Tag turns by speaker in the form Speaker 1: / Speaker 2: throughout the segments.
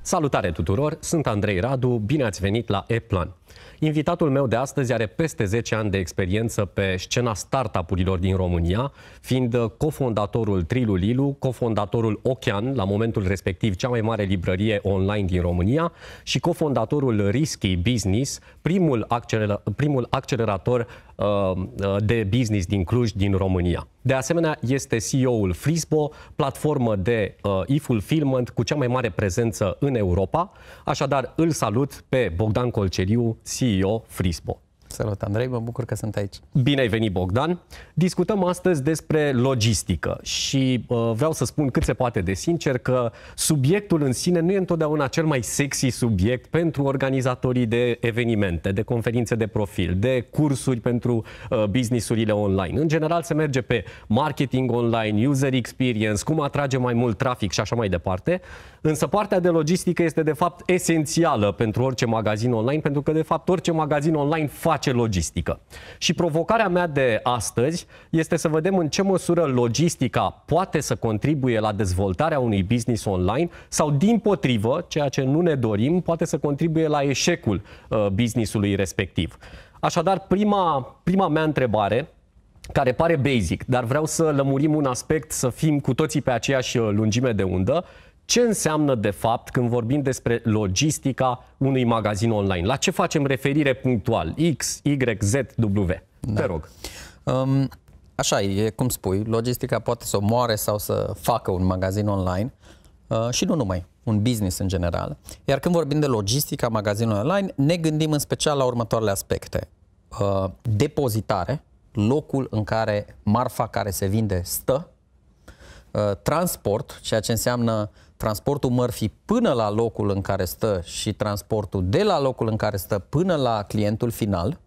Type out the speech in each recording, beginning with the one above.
Speaker 1: Salutare tuturor, sunt Andrei Radu, bine ați venit la ePlan. Invitatul meu de astăzi are peste 10 ani de experiență pe scena startup-urilor din România, fiind cofondatorul Trilulilu, cofondatorul Ocean, la momentul respectiv cea mai mare librărie online din România, și cofondatorul Risky Business, primul, acceler- primul accelerator Uh, uh, de business din Cluj, din România. De asemenea, este CEO-ul Frisbo, platformă de uh, e-fulfillment cu cea mai mare prezență în Europa. Așadar, îl salut pe Bogdan Colceriu, CEO Frisbo. Salut, Andrei, mă bucur că sunt aici. Bine ai venit, Bogdan. Discutăm astăzi despre logistică și uh, vreau să spun cât se poate de sincer că subiectul în sine nu e întotdeauna cel mai sexy subiect pentru organizatorii de evenimente, de conferințe de profil, de cursuri pentru uh, businessurile online. În general se merge pe marketing online, user experience, cum atrage mai mult trafic și așa mai departe. Însă partea de logistică este de fapt esențială pentru orice magazin online, pentru că de fapt orice magazin online face face logistică. Și provocarea mea de astăzi este să vedem în ce măsură logistica poate să contribuie la dezvoltarea unui business online sau, din potrivă, ceea ce nu ne dorim, poate să contribuie la eșecul uh, businessului respectiv. Așadar, prima, prima mea întrebare care pare basic, dar vreau să lămurim un aspect, să fim cu toții pe aceeași uh, lungime de undă ce înseamnă de fapt când vorbim despre logistica unui magazin online? La ce facem referire punctual? X, Y, Z, W. Da. Te rog. Um, așa e, cum spui, logistica poate
Speaker 2: să moare sau să facă un magazin online uh, și nu numai, un business în general. Iar când vorbim de logistica magazinului online, ne gândim în special la următoarele aspecte. Uh, depozitare, locul în care marfa care se vinde stă, uh, transport, ceea ce înseamnă uh, transportul mărfii până la locul în care stă și transportul de la locul în care stă până la clientul final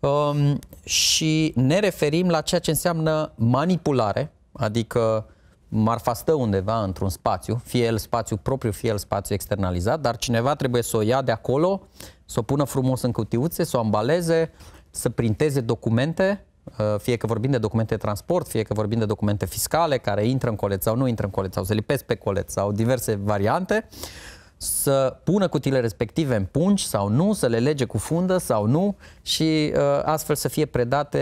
Speaker 2: um, și ne referim la ceea ce înseamnă manipulare, adică marfa stă undeva într-un spațiu, fie el spațiu propriu, fie el spațiu externalizat, dar cineva trebuie să o ia de acolo, să o pună frumos în cutiuțe, să o ambaleze, să printeze documente Uh, fie că vorbim de documente de transport, fie că vorbim de documente fiscale care intră în colet sau nu intră în colet sau se lipesc pe colet sau diverse variante, să pună cutiile respective în pungi sau nu, să le lege cu fundă sau nu și uh, astfel să fie predate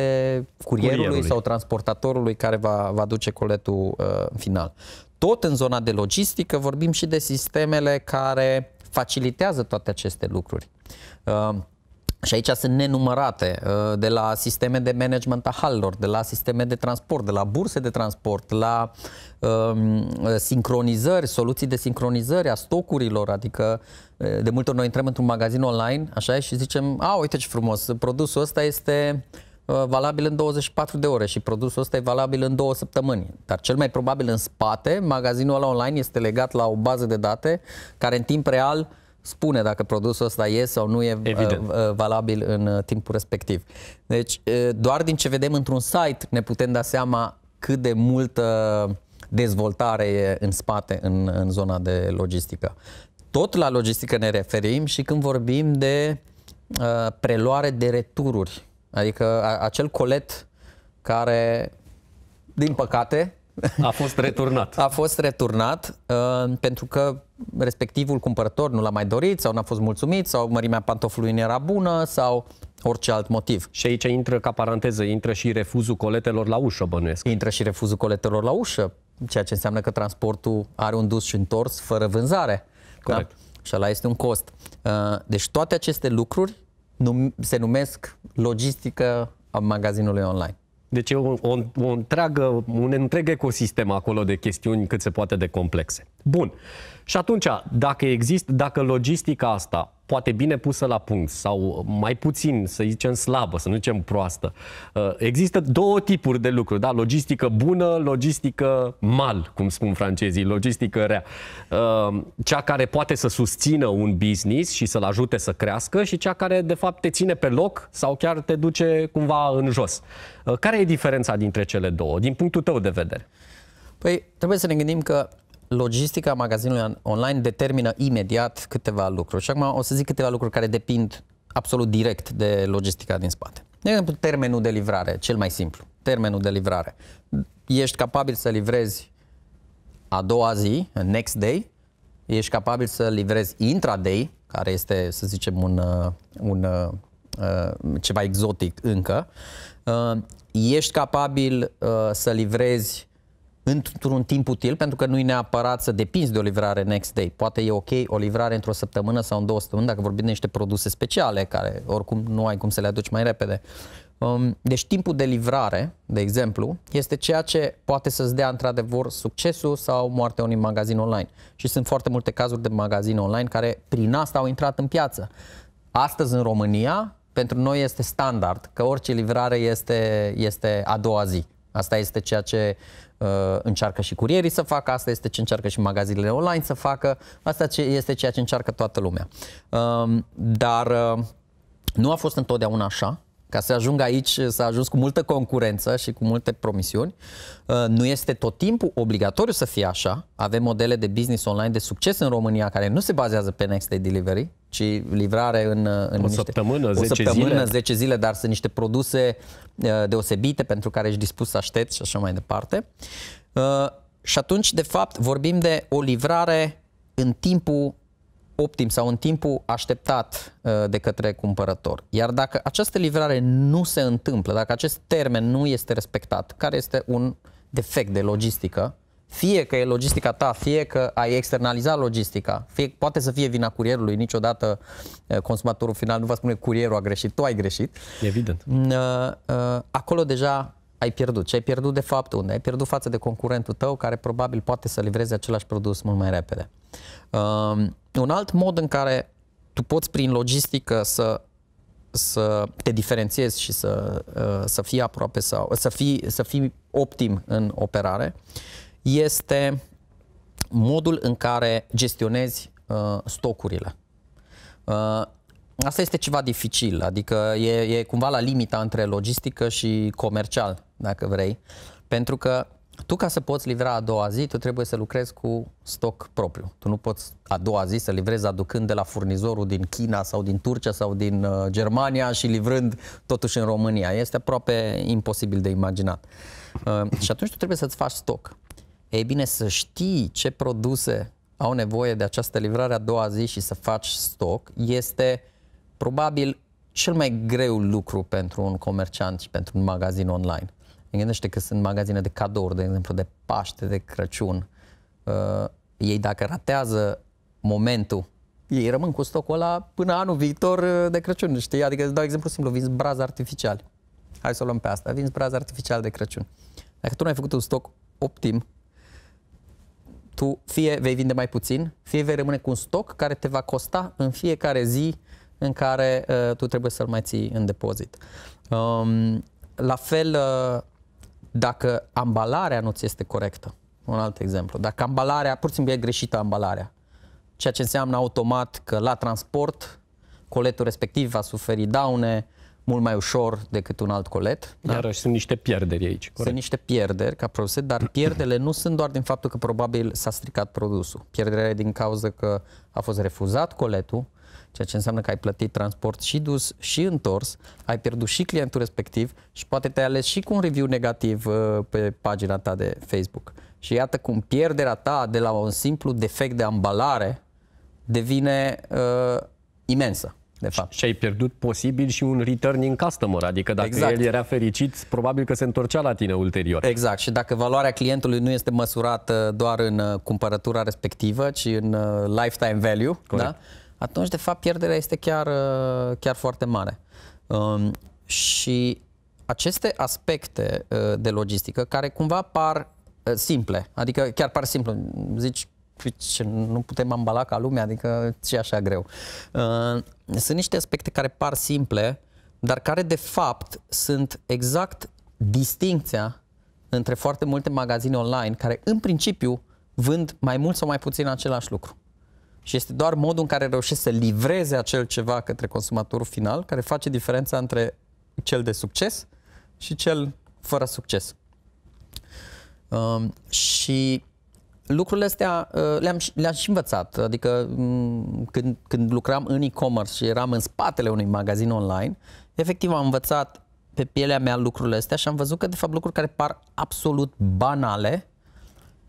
Speaker 2: curierului, curierului. sau transportatorului care va, va duce coletul uh, final. Tot în zona de logistică vorbim și de sistemele care facilitează toate aceste lucruri. Uh, și aici sunt nenumărate, uh, de la sisteme de management a halilor, de la sisteme de transport, de la burse de transport, la um, sincronizări, soluții de sincronizări a stocurilor, adică uh, de multe ori noi intrăm într-un magazin online, așa, și zicem, a, uite ce frumos, produsul ăsta este uh, valabil în 24 de ore și produsul ăsta e valabil în două săptămâni. Dar cel mai probabil în spate, magazinul ăla online este legat la o bază de date care în timp real spune dacă produsul ăsta e sau nu e Evident. Uh, uh, valabil în uh, timpul respectiv. Deci, doar din ce vedem într-un site ne putem da seama cât de multă dezvoltare e în spate în, în zona de logistică. Tot la logistică ne referim și când vorbim de uh, preluare de retururi, adică a, acel colet care, din păcate, a fost returnat. A fost returnat uh, pentru că respectivul cumpărător nu l-a mai dorit sau n-a fost mulțumit sau mărimea pantofului nu era bună sau orice alt motiv. Și aici intră, ca paranteză, intră și refuzul coletelor la ușă, bănuiesc. Intră și refuzul coletelor la ușă, ceea ce înseamnă că transportul are un dus și întors fără vânzare. Corect. Da? Și ăla este un cost. Uh, deci toate aceste lucruri se numesc
Speaker 1: logistică a magazinului online. Deci e o, o, o întreagă, un întreg ecosistem acolo de chestiuni cât se poate de complexe. Bun. Și atunci, dacă există, dacă logistica asta poate bine pusă la punct sau mai puțin, să zicem slabă, să nu zicem proastă. Uh, există două tipuri de lucruri, da? logistică bună, logistică mal, cum spun francezii, logistică rea. Uh, cea care poate să susțină un business și să-l ajute să crească și cea care de fapt te ține pe loc sau chiar te duce cumva în jos. Uh, care e diferența dintre cele două, din punctul tău de vedere?
Speaker 2: Păi trebuie să ne gândim că logistica magazinului online determină imediat câteva lucruri. Și acum o să zic câteva lucruri care depind absolut direct de logistica din spate. De exemplu, termenul de livrare, cel mai simplu. Termenul de livrare. Ești capabil să livrezi a doua zi, next day, ești capabil să livrezi intraday, care este, să zicem, un, uh, un uh, uh, ceva exotic încă, ești capabil să livrezi într-un timp util, pentru că nu e neapărat să depinzi de o livrare next day. Poate e ok o livrare într-o săptămână sau în două săptămâni, dacă vorbim de niște produse speciale, care oricum nu ai cum să le aduci mai repede. Um, deci timpul de livrare, de exemplu, este ceea ce poate să-ți dea într-adevăr succesul sau moartea unui magazin online. Și sunt foarte multe cazuri de magazin online care prin asta au intrat în piață. Astăzi în România, pentru noi este standard că orice livrare este, este a doua zi. Asta este ceea ce uh, încearcă și curierii să facă, asta este ce încearcă și magazinele online să facă, asta ce, este ceea ce încearcă toată lumea. Uh, dar uh, nu a fost întotdeauna așa. Ca să ajungă aici, s-a ajuns cu multă concurență și cu multe promisiuni. Uh, nu este tot timpul obligatoriu să fie așa. Avem modele de business online de succes în România care nu se bazează pe next day delivery, ci livrare în, uh, în o niște, săptămână, o 10 săptămână, zile. 10 zile, dar sunt niște produse uh, deosebite pentru care ești dispus să aștepți și așa mai departe. Și atunci, de fapt, vorbim de o livrare în timpul optim sau în timpul așteptat uh, de către cumpărător. Iar dacă această livrare nu se întâmplă, dacă acest termen nu este respectat, care este un defect de logistică, fie că e logistica ta, fie că ai externalizat logistica, fie, poate să fie vina curierului, niciodată uh, consumatorul final nu va spune curierul a greșit, tu ai greșit. Evident. Uh, acolo deja ai pierdut. Ce ai pierdut de fapt unde? Ai pierdut față de concurentul tău care probabil poate să livreze același produs mult mai repede. Um, un alt mod în care tu poți prin logistică să să te diferențiezi și să, uh, să fii aproape sau să fii, să fii optim în operare este modul în care gestionezi uh, stocurile. Uh, asta este ceva dificil, adică e, e cumva la limita între logistică și comercial, dacă vrei, pentru că tu ca să poți livra a doua zi, tu trebuie să lucrezi cu stoc propriu. Tu nu poți a doua zi să livrezi aducând de la furnizorul din China sau din Turcia sau din uh, Germania și livrând totuși în România. Este aproape imposibil de imaginat. Uh, și atunci tu trebuie să-ți faci stoc. E bine, să știi ce produse au nevoie de această livrare a doua zi și să faci stoc este probabil cel mai greu lucru pentru un comerciant și pentru un magazin online. Mă gândește că sunt magazine de cadouri, de exemplu, de Paște, de Crăciun. Uh, ei dacă ratează momentul, ei rămân cu stocul ăla până anul viitor uh, de Crăciun, știi? Adică îți dau exemplu simplu, vinzi brazi artificiali. Hai să o luăm pe asta, vinzi brazi artificiali de Crăciun. Dacă tu nu ai făcut un stoc optim, tu fie vei vinde mai puțin, fie vei rămâne cu un stoc care te va costa în fiecare zi în care uh, tu trebuie să-l mai ții în depozit. Um, la fel, uh, dacă ambalarea nu ți este corectă, un alt exemplu, dacă ambalarea, pur și simplu e greșită ambalarea, ceea ce înseamnă automat că la transport coletul respectiv va suferi daune mult mai ușor decât un alt colet. Da. Iarăși da? sunt niște pierderi aici. Corect. Sunt niște pierderi ca produse, dar pierderile nu sunt doar din faptul că probabil s-a stricat produsul. Pierderea din cauza că a fost refuzat coletul, ceea ce înseamnă că ai plătit transport și dus și întors, ai pierdut și clientul respectiv și poate te-ai ales și cu un review negativ uh, pe pagina ta de Facebook. Și iată cum pierderea ta de la un simplu defect de ambalare
Speaker 1: devine uh, imensă de fapt. Și ai pierdut posibil și un returning customer, adică dacă exact. el era fericit, probabil că se întorcea la tine ulterior. Exact, și dacă valoarea clientului
Speaker 2: nu este măsurată uh, doar în uh, cumpărătura respectivă, ci în lifetime value, da? atunci, de fapt, pierderea este chiar, uh, chiar foarte mare. Um, și aceste aspecte uh, de logistică, care cumva par uh, simple, adică chiar par simplu, zici, păi, ce nu putem ambala ca lumea, adică ce așa greu. Sunt niște aspecte care par simple, dar care de fapt sunt exact distincția între foarte multe magazine online care în principiu vând mai mult sau mai puțin același lucru. Și este doar modul în care reușește să livreze acel ceva către consumatorul final care face diferența între cel de succes și cel fără succes. Um, și lucrurile astea uh, le-am, le-am și învățat. Adică mm, când, când lucram în e-commerce și eram în spatele unui magazin online, efectiv am învățat pe pielea mea lucrurile astea și am văzut că de fapt lucruri care par absolut banale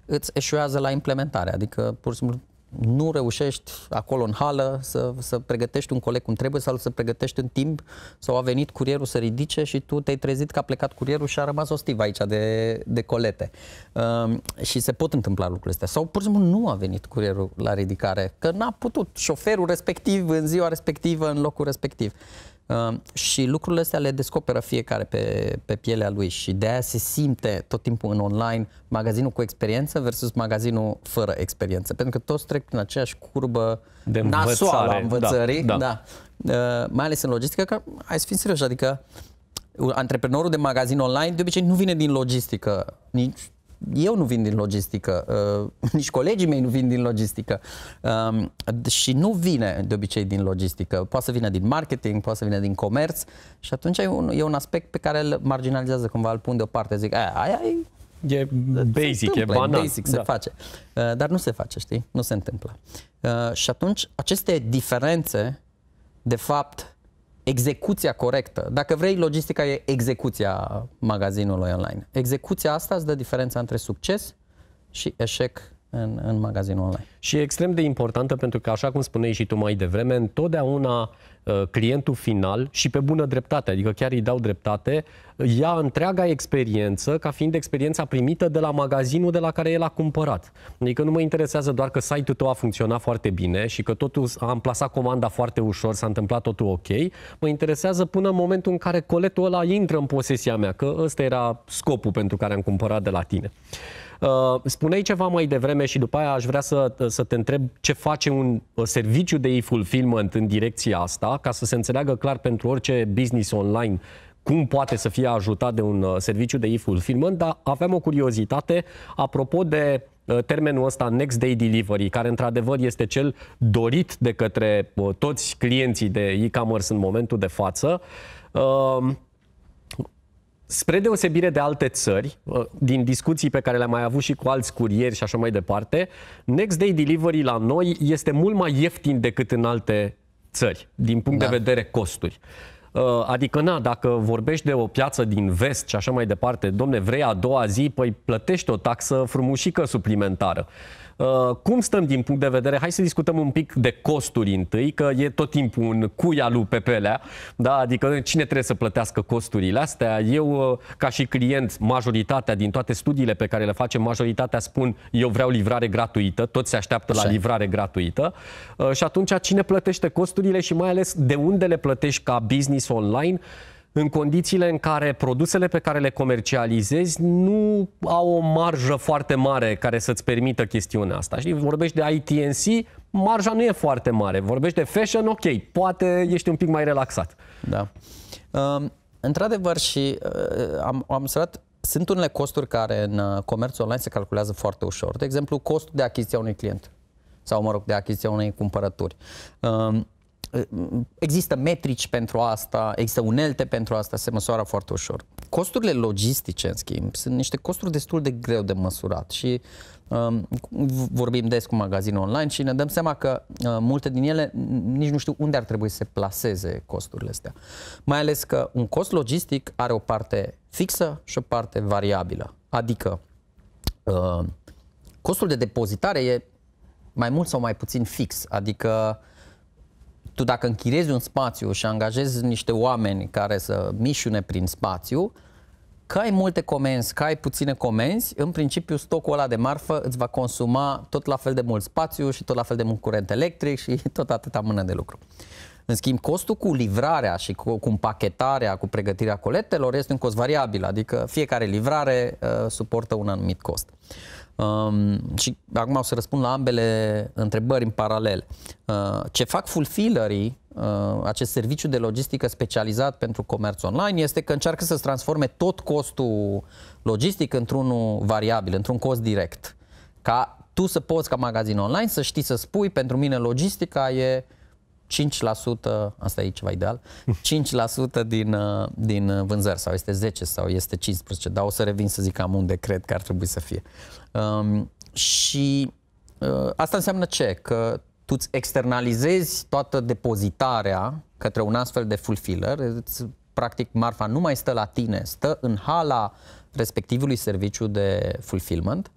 Speaker 2: îți eșuează la implementare. Adică pur și simplu nu reușești acolo în hală să, să pregătești un coleg cum trebuie sau să pregătești în timp sau a venit curierul să ridice și tu te-ai trezit că a plecat curierul și a rămas o stivă aici de, de colete. Um, și se pot întâmpla lucrurile astea. Sau pur și simplu nu a venit curierul la ridicare, că n-a putut șoferul respectiv în ziua respectivă, în locul respectiv. Uh, Uh, și lucrurile astea le descoperă fiecare pe, pe pielea lui și de aia se simte tot timpul în online magazinul cu experiență versus magazinul fără experiență. Pentru că toți trec prin aceeași curbă de învățare, nasoală a învățării. Da, da. Da. Uh, mai ales în logistică, că hai să fim serioși, adică uh, antreprenorul de magazin online de obicei nu vine din logistică, nici eu nu vin din logistică, uh, nici colegii mei nu vin din logistică um, și nu vine de obicei din logistică. Poate să vină din marketing, poate să vină din comerț și atunci e un, e un aspect pe care îl marginalizează cumva, îl pun deoparte, zic, aia, aia e
Speaker 1: E basic, întâmplă, e banal. basic, se da. face.
Speaker 2: Uh, dar nu se face, știi? Nu se întâmplă. Uh, și atunci, aceste diferențe, de fapt, execuția corectă, dacă vrei, logistica e execuția magazinului online. Execuția asta îți dă diferența între succes
Speaker 1: și eșec în, în magazinul online. Și e extrem de importantă pentru că, așa cum spuneai și tu mai devreme, întotdeauna uh, clientul final și pe bună dreptate, adică chiar îi dau dreptate, ia întreaga experiență ca fiind experiența primită de la magazinul de la care el a cumpărat. Adică nu mă interesează doar că site-ul tău a funcționat foarte bine și că totul am plasat comanda foarte ușor, s-a întâmplat totul ok. Mă interesează până în momentul în care coletul ăla intră în posesia mea, că ăsta era scopul pentru care am cumpărat de la tine. Uh, spuneai ceva mai devreme și după aia aș vrea să, uh, să te întreb ce face un uh, serviciu de e-fulfillment în direcția asta, ca să se înțeleagă clar pentru orice business online cum poate să fie ajutat de un uh, serviciu de e-fulfillment, dar aveam o curiozitate apropo de uh, termenul ăsta next day delivery, care într-adevăr este cel dorit de către uh, toți clienții de e-commerce în momentul de față. Spre deosebire de alte țări, din discuții pe care le-am mai avut și cu alți curieri și așa mai departe, next day delivery la noi este mult mai ieftin decât în alte țări, din punct da. de vedere costuri. Uh, Uh, adică, na, dacă vorbești de o piață din vest și așa mai departe, domne, vrei a doua zi, păi plătești o taxă frumușică suplimentară. Uh, cum stăm din punct de vedere? Hai să discutăm un pic de costuri întâi, că e tot timpul un cui al lui Pepelea, da? adică cine trebuie să plătească costurile astea. Eu, uh, ca și client, majoritatea din toate studiile pe care le facem, majoritatea spun eu vreau livrare gratuită, toți se așteaptă la livrare gratuită și atunci cine plătește costurile și mai ales de unde le plătești ca business scris online, în condițiile în care produsele pe care le comercializezi nu au o marjă foarte mare care să-ți permită chestiunea asta. Știi, vorbești de ITNC, marja nu e foarte mare. Vorbești de fashion, ok, poate ești un pic mai relaxat. Da. Um,
Speaker 2: într-adevăr și uh, am, am observat sunt unele costuri care în uh, comerțul online se calculează foarte ușor. De exemplu, costul de a unui client sau, mă rog, de a unei cumpărături. Uh, Uh, există metrici pentru asta, există unelte pentru asta, se măsoară foarte ușor. Costurile logistice, în schimb, sunt niște costuri destul de greu de măsurat și um, vorbim des cu magazine online și ne dăm seama că uh, multe din ele nici nu știu unde ar trebui să se placeze costurile astea. Mai ales că un cost logistic are o parte fixă și o parte variabilă. Adică uh, costul de depozitare e mai mult sau mai puțin fix, adică tu dacă închirezi un spațiu și angajezi niște oameni care să mișune prin spațiu, că ai multe comenzi, că ai puține comenzi, în principiu stocul ăla de marfă îți va consuma tot la fel de mult spațiu și tot la fel de mult curent electric și tot atâta mână de lucru. În schimb, costul cu livrarea și cu, cu împachetarea, cu pregătirea coletelor este un cost variabil, adică fiecare livrare uh, suportă un anumit cost. Uh, Um, și acum o să răspund la ambele întrebări în paralel. Uh, ce fac fulfillerii, uh, acest serviciu de logistică specializat pentru comerț online, este că încearcă să transforme tot costul logistic într-unul variabil, într-un cost direct. Ca tu să poți, ca magazin online, să știi să spui, pentru mine logistica e uh, 5%, asta e ceva ideal, 5% din, uh, din uh, vânzări sau este 10 sau este 15, dar o să revin să zic am unde cred că ar trebui să fie. Um, și uh, asta înseamnă ce? Că tu îți externalizezi toată depozitarea către un astfel de fulfiller, practic marfa nu mai stă la tine, stă în hala respectivului serviciu de fulfillment.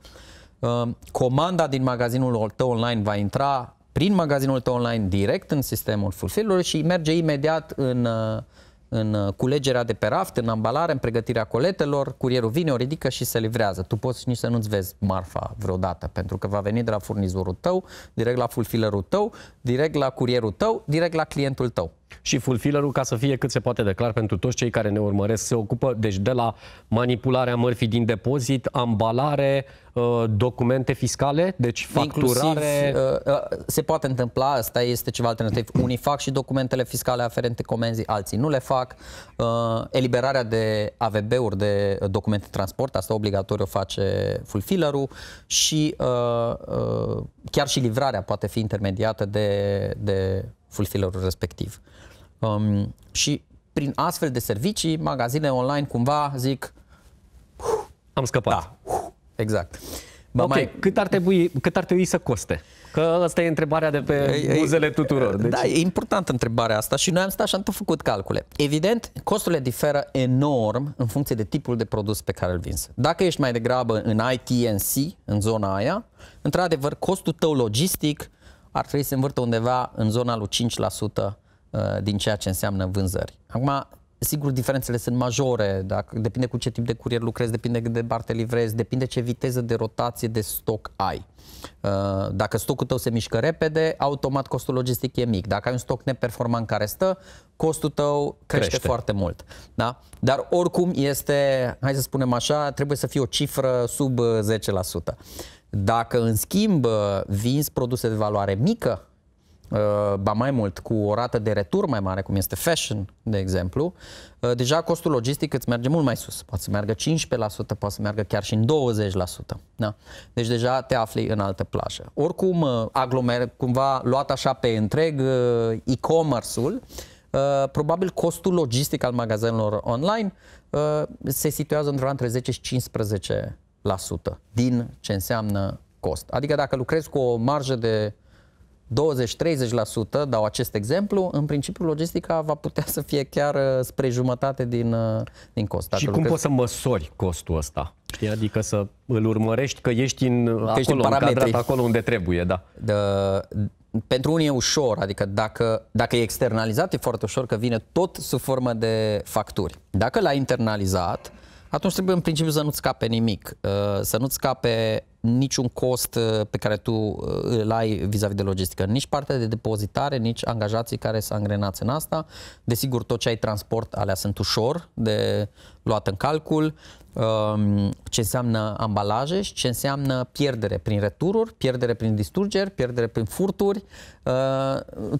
Speaker 2: Uh, comanda din magazinul tău online va intra prin magazinul tău online direct în sistemul fulfillului și merge imediat în, uh, în uh, culegerea de pe raft, în ambalare, în pregătirea coletelor, curierul vine, o ridică și se livrează. Tu poți nici să nu-ți vezi marfa vreodată, pentru că va veni de la furnizorul tău, direct la fulfillerul tău, direct la
Speaker 1: curierul tău, direct la clientul tău și fulfillerul ca să fie cât se poate de clar pentru toți cei care ne urmăresc. Se ocupă deci de la manipularea mărfii din depozit, ambalare, uh, documente fiscale, deci facturare. Inclusiv,
Speaker 2: uh, uh, se poate întâmpla, asta este ceva alternativ. Unii fac și documentele fiscale aferente comenzii, alții nu le fac. Eliberarea de AVB-uri, de documente de transport, asta obligatoriu face fulfillerul și chiar și livrarea poate fi intermediată de, de fulfillerul respectiv. Um, și prin astfel de servicii, magazine online cumva zic... Am scăpat. Da, exact. Ba ok, mai...
Speaker 1: cât, ar trebui, cât ar trebui să coste? Că
Speaker 2: asta e întrebarea de
Speaker 1: pe buzele
Speaker 2: tuturor. Deci... Da, e importantă întrebarea asta și noi am stat și am tot făcut calcule. Evident, costurile diferă enorm în funcție de tipul de produs pe care îl vinzi. Dacă ești mai degrabă în ITNC, în zona aia, într-adevăr, costul tău logistic ar trebui să se învârtă undeva în zona lui 5% uh, din ceea ce înseamnă vânzări. Acum, sigur, diferențele sunt majore, dacă, depinde cu ce tip de curier lucrezi, depinde cât de barte livrezi, depinde ce viteză de rotație de stoc ai. Uh, dacă stocul tău se mișcă repede, automat costul logistic e mic. Dacă ai un stoc neperformant care stă, costul tău crește, crește. foarte mult. Da? Dar oricum este, hai să spunem așa, trebuie să fie o cifră sub 10%. Uh, dacă, în schimb, vinzi produse de valoare mică, uh, ba mai mult, cu o rată de retur mai mare, cum este fashion, de exemplu, uh, deja costul logistic îți merge mult mai sus. Poate să meargă 15%, poate să meargă chiar și în 20%. Da? Deci deja te afli în altă plajă. Oricum, uh, aglomer, cumva luat așa pe întreg e-commerce-ul, probabil costul logistic al magazinelor online se situează undeva între 10 și 15 din ce înseamnă cost. Adică dacă lucrezi cu o marjă de 20-30%, dau acest exemplu, în principiu logistica va putea să fie chiar uh, spre jumătate din, uh,
Speaker 1: din cost. Dacă și cum poți să măsori costul ăsta? Știi? Adică să îl urmărești că ești în, că uh, acolo, în cadrat acolo unde trebuie, da.
Speaker 2: De, pentru unii e ușor, adică dacă, dacă e externalizat e foarte ușor că vine tot sub formă de facturi. Dacă l-ai internalizat, atunci trebuie în principiu să nu-ți scape nimic, uh, să nu-ți scape niciun cost uh, pe care tu uh, îl ai vis-a-vis de logistică, nici partea de depozitare, nici angajații care să angrenați în asta. Desigur, tot ce ai transport, alea sunt ușor de luat în calcul, um, ce înseamnă ambalaje și ce înseamnă pierdere prin retururi, pierdere prin distrugeri, pierdere prin furturi,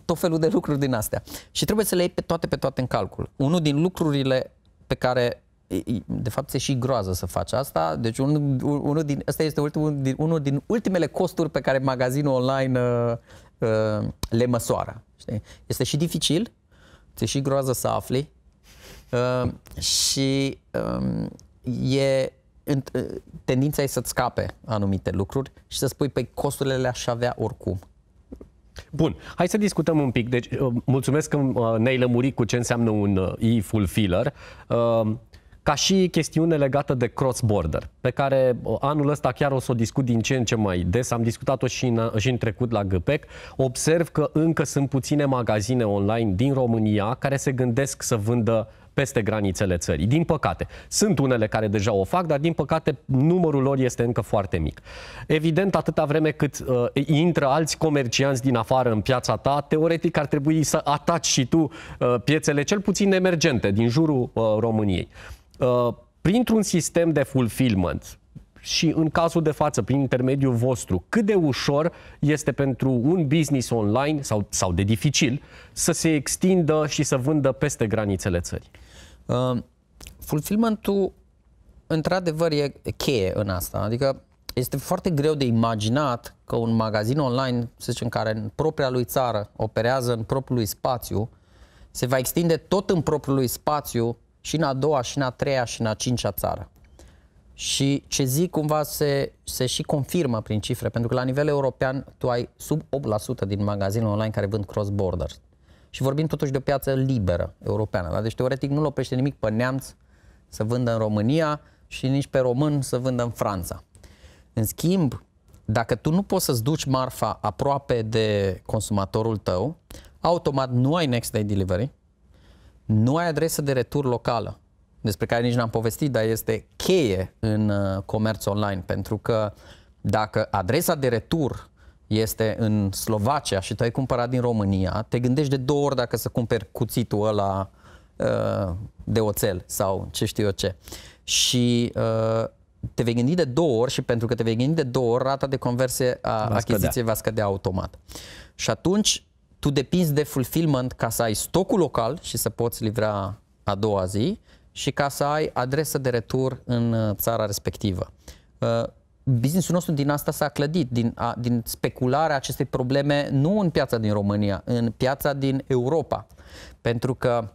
Speaker 2: tot felul de lucruri din astea. Și trebuie să le iei pe toate, pe toate în calcul. Unul din lucrurile pe care de fapt, se și groază să faci asta. Deci, un, unul din, asta este ultimul, din, unul din ultimele costuri pe care magazinul online uh, uh, le măsoară. Știi? Este și dificil, ți și groază să afli uh, și um, e uh, tendința e să-ți scape anumite
Speaker 1: lucruri și să spui, păi costurile le-aș avea oricum. Bun, hai să discutăm un pic. Deci, uh, mulțumesc că uh, ne-ai lămurit cu ce înseamnă un e-fulfiller ca și chestiune legată de cross-border, pe care uh, anul ăsta chiar o să o discut din ce în ce mai des, am discutat-o și în, și în trecut la GPEC, observ că încă sunt puține magazine online din România care se gândesc să vândă peste granițele țării. Din păcate, sunt unele care deja o fac, dar din păcate numărul lor este încă foarte mic. Evident, atâta vreme cât uh, intră alți comercianți din afară în piața ta, teoretic ar trebui să ataci și tu uh, piețele cel puțin emergente din jurul uh, României. Uh, printr-un sistem de fulfillment, și în cazul de față, prin intermediul vostru, cât de ușor este pentru un business online sau, sau de dificil să se extindă și să vândă peste granițele țării? Uh,
Speaker 2: fulfillmentul, într-adevăr, e cheie în asta. Adică este foarte greu de imaginat că un magazin online, să zicem, care în propria lui țară operează în propriul lui spațiu, se va extinde tot în propriul lui spațiu și în a doua, și în a treia, și în a cincea țară. Și ce zic cumva se, se și confirmă prin cifre, pentru că la nivel european tu ai sub 8% din magazinul online care vând cross-border. Și vorbim totuși de o piață liberă europeană, da? deci teoretic nu-l oprește nimic pe neamț să vândă în România și nici pe român să vândă în Franța. În schimb, dacă tu nu poți să-ți duci marfa aproape de consumatorul tău, automat nu ai next day delivery, nu ai adresă de retur locală, despre care nici n-am povestit, dar este cheie în uh, comerț online, pentru că dacă adresa de retur este în Slovacia și tu ai cumpărat din România, te gândești de două ori dacă să cumperi cuțitul ăla uh, de oțel sau ce știu eu ce. Și uh, te vei gândi de două ori și pentru că te vei gândi de două ori, rata de conversie a va achiziției va scădea automat. Și atunci tu depinzi de fulfillment ca să ai stocul local și să poți livra a doua zi și ca să ai adresă de retur în uh, țara respectivă. Uh, businessul nostru din asta s-a clădit, din, a, din specularea acestei probleme, nu în piața din România, în piața din Europa. Pentru că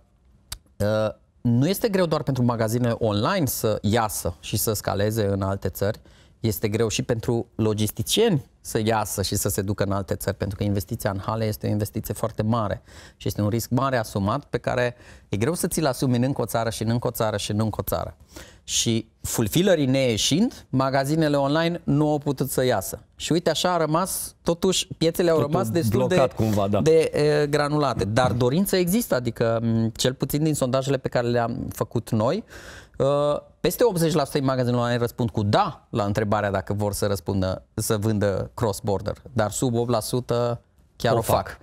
Speaker 2: uh, nu este greu doar pentru magazine online să iasă și să scaleze în alte țări, este greu și pentru logisticieni să iasă și să se ducă în alte țări, pentru că investiția în hale este o investiție foarte mare și este un risc mare asumat pe care e greu să ți-l asumi în încă o țară și în încă o țară și în încă o țară. Și fulfillerii neieșind, magazinele online nu au putut să iasă. Și uite așa a rămas, totuși piețele Totul au rămas destul blocat, de, cumva, da. de e, granulate. Dar dorința există, adică cel puțin din sondajele pe care le-am făcut noi, ă, peste 80% din magazinul online răspund cu da la întrebarea dacă vor să răspundă, să vândă cross-border, dar sub 8% chiar o, o fac.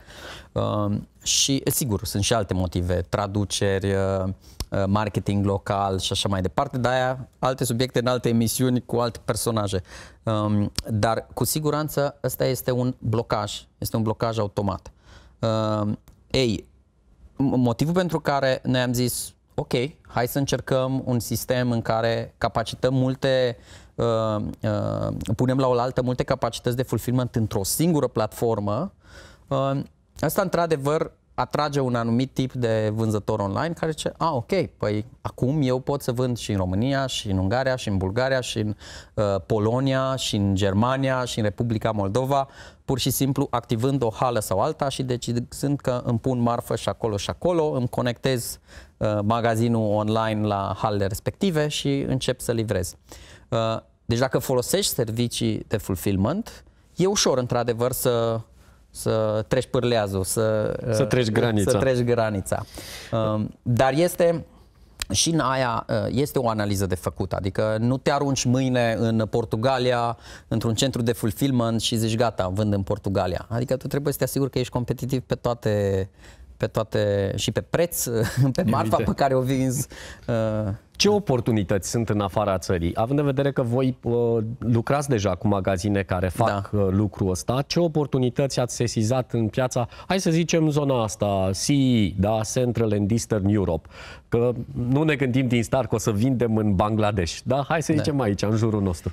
Speaker 2: fac. Uh, și, sigur, sunt și alte motive, traduceri, uh, uh, marketing local și așa mai departe, dar aia alte subiecte în alte emisiuni cu alte personaje. Um, dar cu siguranță ăsta este un blocaj, este un blocaj automat. Um, ei, motivul pentru care noi am zis ok, hai să încercăm un sistem în care capacităm multe, uh, uh, punem la oaltă multe capacități de fulfillment într-o singură platformă. Uh, asta, într-adevăr, atrage un anumit tip de vânzător online care zice, a, ah, ok, păi acum eu pot să vând și în România, și în Ungaria, și în Bulgaria, și în uh, Polonia, și în Germania, și în Republica Moldova, pur și simplu activând o hală sau alta și decidând că îmi pun marfă și acolo și acolo, îmi conectez Uh, magazinul online la halele respective și încep să livrezi. Uh, deci dacă folosești servicii de fulfillment, e ușor într-adevăr să să treci pârleazul, să, să uh, treci granița. Să treci granița. Um, dar este și în aia este o analiză de făcut, adică nu te arunci mâine în Portugalia, într-un centru de fulfillment și zici gata, vând în Portugalia. Adică tu trebuie să te asiguri că ești competitiv pe toate
Speaker 1: pe toate și pe preț, pe marfa pe care o vinzi. Uh, ce oportunități sunt în afara țării? Având în vedere că voi uh, lucrați deja cu magazine care fac da. Uh, lucrul ăsta, ce oportunități ați sesizat în piața, hai să zicem zona asta, CE, da, Central and Eastern Europe, că nu ne gândim din start că o să vindem în Bangladesh, da? Hai să da. zicem da. aici, în jurul nostru.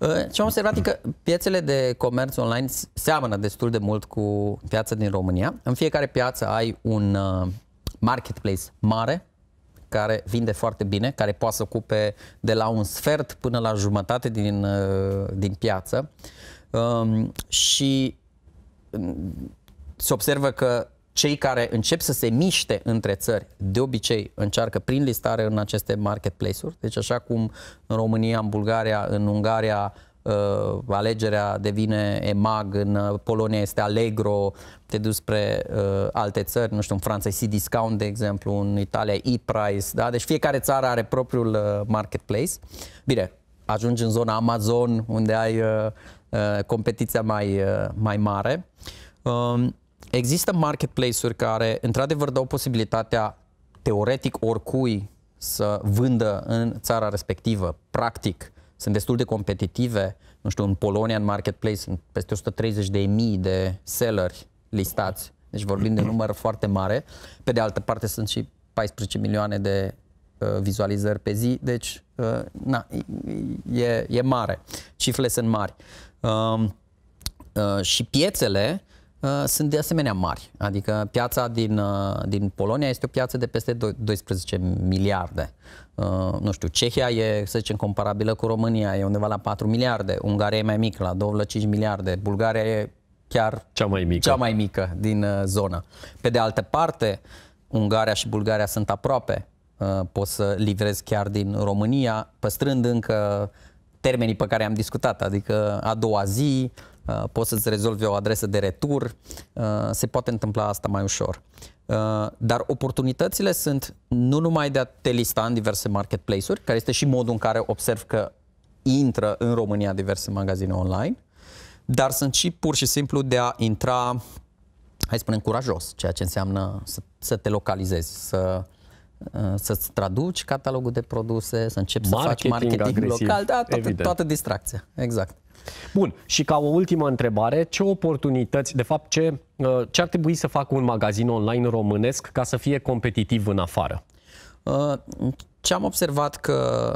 Speaker 2: Ce uh, am observat e că piețele de comerț online seamănă destul de mult cu piața din România. În fiecare piață ai un uh, marketplace mare care vinde foarte bine, care poate să ocupe de la un sfert până la jumătate din, uh, din piață. Um, și mm, se observă că cei care încep să se miște între țări, de obicei încearcă prin listare în aceste marketplace-uri, deci așa cum în România, în Bulgaria, în Ungaria, uh, alegerea devine EMAG, în uh, Polonia este Allegro, te duci spre uh, alte țări, nu știu, în Franța e C-Discount, de exemplu, în Italia e-Price, da? deci fiecare țară are propriul uh, marketplace. Bine, ajungi în zona Amazon, unde ai uh, uh, competiția mai, uh, mai mare. Uh, există marketplace-uri care, într-adevăr, dau posibilitatea teoretic oricui să vândă în țara respectivă, practic, sunt destul de competitive. Nu știu, în Polonia, în marketplace, sunt peste 130 de mii de selleri listați. Deci vorbim de număr foarte mare. Pe de altă parte, sunt și 14 milioane de uh, vizualizări pe zi, deci uh, na, e, e mare. Cifrele sunt mari. Uh, uh, și piețele uh, Uh, sunt de asemenea mari. Adică piața din, uh, din Polonia este o piață de peste 12 miliarde. Uh, nu știu, Cehia e, să zicem, comparabilă cu România, e undeva la 4 miliarde, Ungaria e mai mică, la 2,5 miliarde, Bulgaria e chiar cea mai mică, cea mai mică din uh, zonă. Pe de altă parte, Ungaria și Bulgaria sunt aproape, uh, poți să livrezi chiar din România, păstrând încă termenii pe care am discutat, adică a doua zi, Uh, poți să-ți rezolvi o adresă de retur, uh, se poate întâmpla asta mai ușor. Uh, dar oportunitățile sunt nu numai de a te lista în diverse marketplace-uri, care este și modul în care observ că intră în România diverse magazine online, dar sunt și pur și simplu de a intra, hai să spunem, curajos, ceea ce înseamnă să, să te localizezi, să Uh, să-ți traduci catalogul de
Speaker 1: produse, să începi marketing să faci marketing agresiv, local, da, toată, toată distracția. Exact. Bun, și ca o ultimă întrebare, ce oportunități, de fapt, ce, uh, ce ar trebui să facă un magazin online românesc ca să fie competitiv în afară? Uh, ce am
Speaker 2: observat că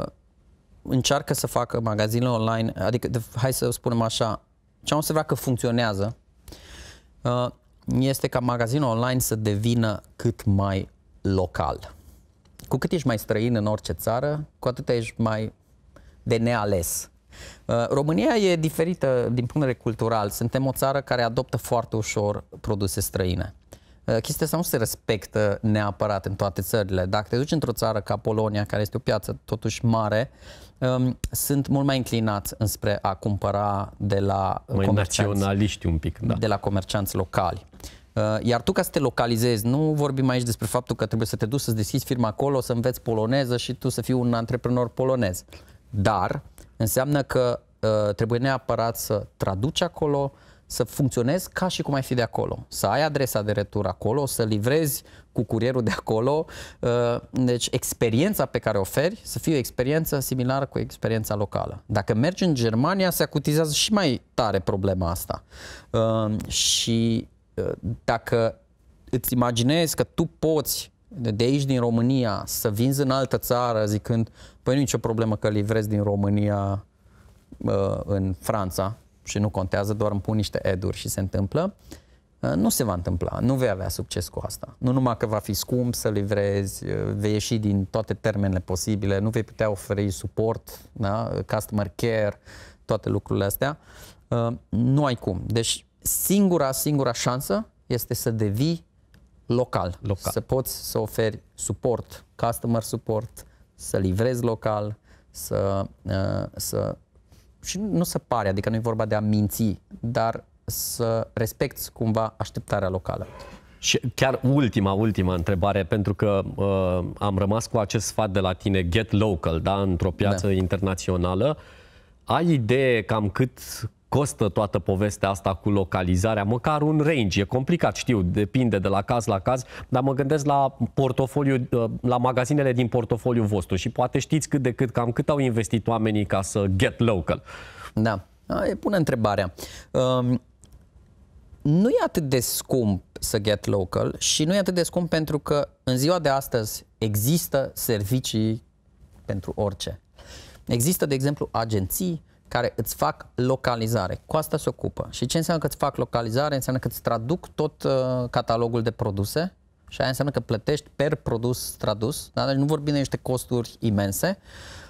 Speaker 2: încearcă să facă magazinele online, adică, de, hai să spunem așa, ce am observat că funcționează este ca magazinul online să devină cât mai local. Cu cât ești mai străin în orice țară, cu atât ești mai de neales. Uh, România e diferită din punct de vedere cultural. Suntem o țară care adoptă foarte ușor produse străine. Uh, chestia asta nu se respectă neapărat în toate țările. Dacă te duci într-o țară ca Polonia, care este o piață totuși mare, um, sunt mult mai înclinați înspre a cumpăra de la mai comercianți, naționaliști un pic, da. de la comercianți locali. Uh, iar tu ca să te localizezi, nu vorbim aici despre faptul că trebuie să te duci să-ți deschizi firma acolo, să înveți poloneză și tu să fii un antreprenor polonez. Dar înseamnă că uh, trebuie neapărat să traduci acolo, să funcționezi ca și cum ai fi de acolo. Să ai adresa de retur acolo, să livrezi cu curierul de acolo. Uh, deci experiența pe care o oferi să fie o experiență similară cu experiența locală. Dacă mergi în Germania, se acutizează și mai tare problema asta. Uh, și dacă îți imaginezi că tu poți de aici din România să vinzi în altă țară zicând, păi nu nicio problemă că livrezi din România uh, în Franța și nu contează, doar îmi pun niște eduri și se întâmplă, uh, nu se va întâmpla, nu vei avea succes cu asta. Nu numai că va fi scump să livrezi, uh, vei ieși din toate termenele posibile, nu vei putea oferi suport, da? customer care, toate lucrurile astea, nu ai cum. Deci singura, singura șansă este să devii local, local. să poți să oferi suport, customer support, să livrezi local, să, uh, să și nu să pare, adică nu e vorba de
Speaker 1: a minți, dar să respecti cumva așteptarea locală. Și chiar ultima, ultima întrebare, pentru că uh, am rămas cu acest sfat de la tine, get local, da, într-o piață da. internațională. Ai idee cam cât costă toată povestea asta cu localizarea, măcar un range. E complicat, știu, depinde de la caz la caz, dar mă gândesc la portofoliu, uh, la magazinele din portofoliu vostru și poate știți cât de cât, cam cât au investit oamenii ca să get local. Da, e bună întrebarea. Um, nu e atât de scump să get local
Speaker 2: și nu e atât de scump pentru că în ziua de astăzi există servicii pentru orice. Există, de exemplu, agenții care îți fac localizare. Cu asta se ocupă. Și ce înseamnă că îți fac localizare? Înseamnă că îți traduc tot uh, catalogul de produse și aia înseamnă că plătești per produs tradus. Da? Deci nu vorbim de niște costuri imense.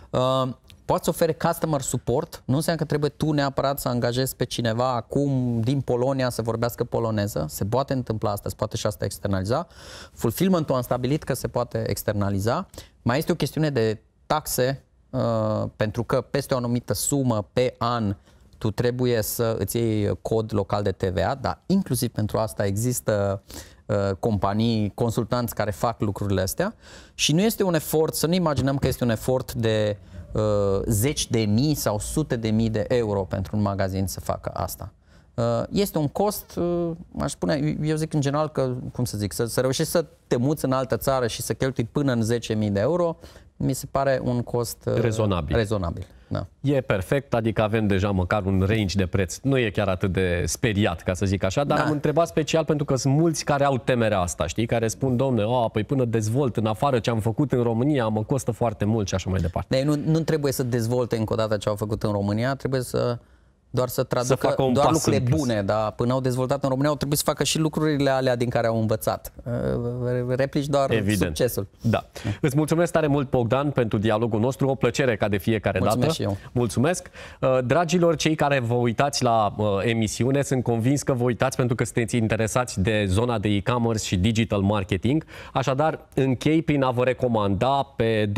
Speaker 2: Uh, poți oferi customer support, nu înseamnă că trebuie tu neapărat să angajezi pe cineva acum din Polonia să vorbească poloneză, se poate întâmpla asta, se poate și asta externaliza. Fulfillment-ul am stabilit că se poate externaliza. Mai este o chestiune de taxe Uh, pentru că peste o anumită sumă pe an tu trebuie să îți iei cod local de TVA, dar inclusiv pentru asta există uh, companii, consultanți care fac lucrurile astea și nu este un efort, să nu imaginăm că este un efort de uh, zeci de mii sau sute de mii de euro pentru un magazin să facă asta. Uh, este un cost, uh, aș spune, eu zic în general că, cum să zic, să, să reușești să te muți în altă țară și să cheltui până în 10.000 de euro, mi se pare un cost uh, rezonabil. rezonabil.
Speaker 1: Da. E perfect, adică avem deja măcar un range de preț. Nu e chiar atât de speriat, ca să zic așa, dar da. am întrebat special pentru că sunt mulți care au temerea asta, știi, care spun, domne, o, păi până dezvolt în afară ce am făcut în România, mă costă foarte mult și așa mai departe. Deci nu, nu trebuie să dezvolte încă o dată ce au făcut în România, trebuie să doar să traducă să doar lucrurile bune,
Speaker 2: dar până au dezvoltat în România au trebuit să facă și lucrurile alea din care au învățat. Replici doar Evident. succesul.
Speaker 1: Da. Îți mulțumesc tare mult, Bogdan, pentru dialogul nostru. O plăcere ca de fiecare mulțumesc dată. Și eu. Mulțumesc. Uh, dragilor, cei care vă uitați la uh, emisiune, sunt convins că vă uitați pentru că sunteți interesați de zona de e-commerce și digital marketing. Așadar, închei prin a vă recomanda pe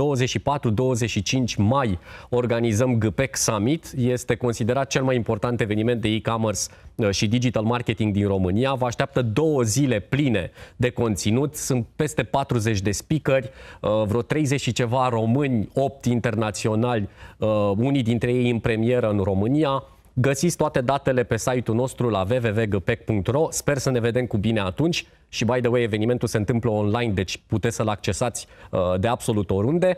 Speaker 1: 24-25 mai organizăm GPEC Summit. Este considerat cel mai important eveniment de e-commerce uh, și digital marketing din România. Vă așteaptă două zile pline de conținut. Sunt peste 40 de speakeri, uh, vreo 30 și ceva români, 8 internaționali, uh, unii dintre ei în premieră în România. Găsiți toate datele pe site-ul nostru la www.gpec.ro. Sper să ne vedem cu bine atunci și, by the way, evenimentul se întâmplă online, deci puteți să-l accesați de absolut oriunde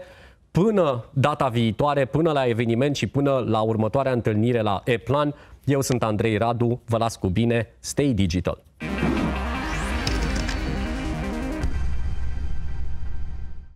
Speaker 1: până data viitoare, până la eveniment și până la următoarea întâlnire la EPLAN, eu sunt Andrei Radu, vă las cu bine, stay digital!